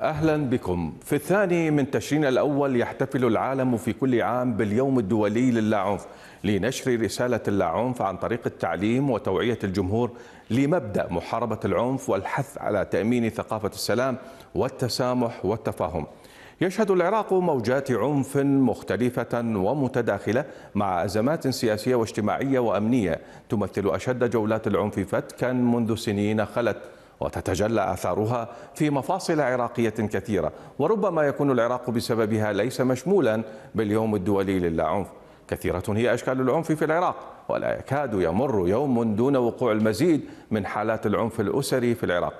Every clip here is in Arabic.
أهلا بكم في الثاني من تشرين الأول يحتفل العالم في كل عام باليوم الدولي للاعنف لنشر رسالة اللاعنف عن طريق التعليم وتوعية الجمهور لمبدأ محاربة العنف والحث على تأمين ثقافة السلام والتسامح والتفاهم يشهد العراق موجات عنف مختلفة ومتداخلة مع أزمات سياسية واجتماعية وأمنية تمثل أشد جولات العنف فتكا منذ سنين خلت وتتجلى آثارها في مفاصل عراقية كثيرة وربما يكون العراق بسببها ليس مشمولا باليوم الدولي للعنف كثيرة هي أشكال العنف في العراق ولا يكاد يمر يوم دون وقوع المزيد من حالات العنف الأسري في العراق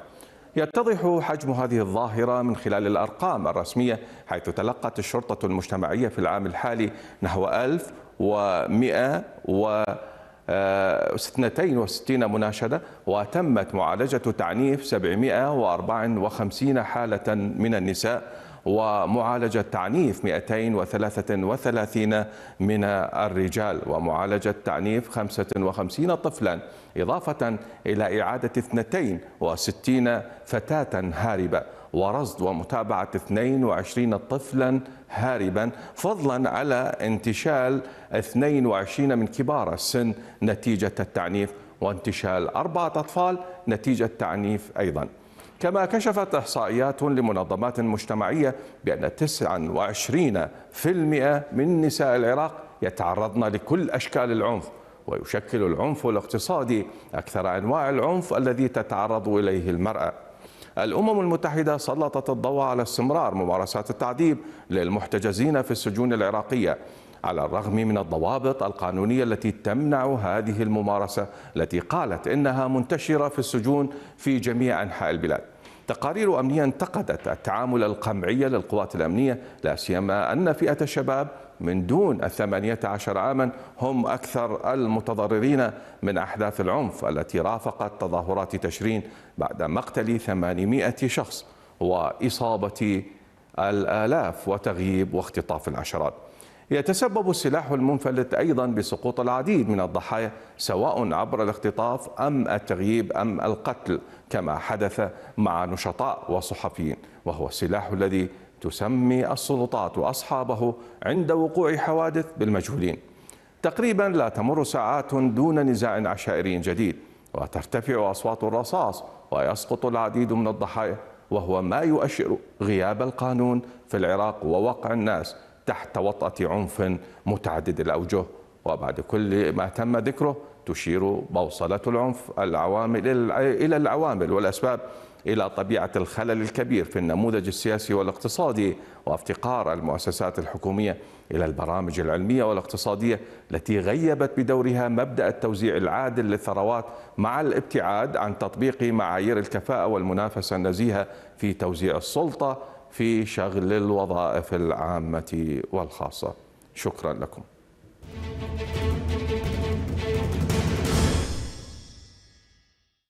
يتضح حجم هذه الظاهرة من خلال الأرقام الرسمية حيث تلقت الشرطة المجتمعية في العام الحالي نحو 1100 و 62 آه، مناشدة وتمت معالجة تعنيف 754 حالة من النساء ومعالجة تعنيف 233 من الرجال ومعالجة تعنيف 55 طفلا إضافة إلى إعادة 62 فتاة هاربة ورصد ومتابعة 22 طفلا هاربا فضلا على انتشال 22 من كبار السن نتيجة التعنيف وانتشال أربعة أطفال نتيجة تعنيف أيضا كما كشفت إحصائيات لمنظمات مجتمعية بأن 29% من نساء العراق يتعرضن لكل أشكال العنف ويشكل العنف الاقتصادي أكثر أنواع العنف الذي تتعرض إليه المرأة الأمم المتحدة سلطت الضوء على استمرار ممارسات التعذيب للمحتجزين في السجون العراقية على الرغم من الضوابط القانونية التي تمنع هذه الممارسة التي قالت إنها منتشرة في السجون في جميع أنحاء البلاد تقارير أمنية انتقدت التعامل القمعي للقوات الأمنية لا سيما أن فئة الشباب من دون الثمانية عشر عاما هم أكثر المتضررين من أحداث العنف التي رافقت تظاهرات تشرين بعد مقتل 800 شخص وإصابة الآلاف وتغييب واختطاف العشرات يتسبب السلاح المنفلت أيضا بسقوط العديد من الضحايا سواء عبر الاختطاف أم التغييب أم القتل كما حدث مع نشطاء وصحفيين وهو السلاح الذي تسمي السلطات اصحابه عند وقوع حوادث بالمجهولين تقريبا لا تمر ساعات دون نزاع عشائري جديد وترتفع أصوات الرصاص ويسقط العديد من الضحايا وهو ما يؤشر غياب القانون في العراق ووقع الناس تحت وطأة عنف متعدد الأوجه وبعد كل ما تم ذكره تشير بوصلة العنف العوامل إلى العوامل والأسباب إلى طبيعة الخلل الكبير في النموذج السياسي والاقتصادي وافتقار المؤسسات الحكومية إلى البرامج العلمية والاقتصادية التي غيبت بدورها مبدأ التوزيع العادل للثروات مع الابتعاد عن تطبيق معايير الكفاءة والمنافسة النزيهة في توزيع السلطة في شغل الوظائف العامة والخاصة شكرا لكم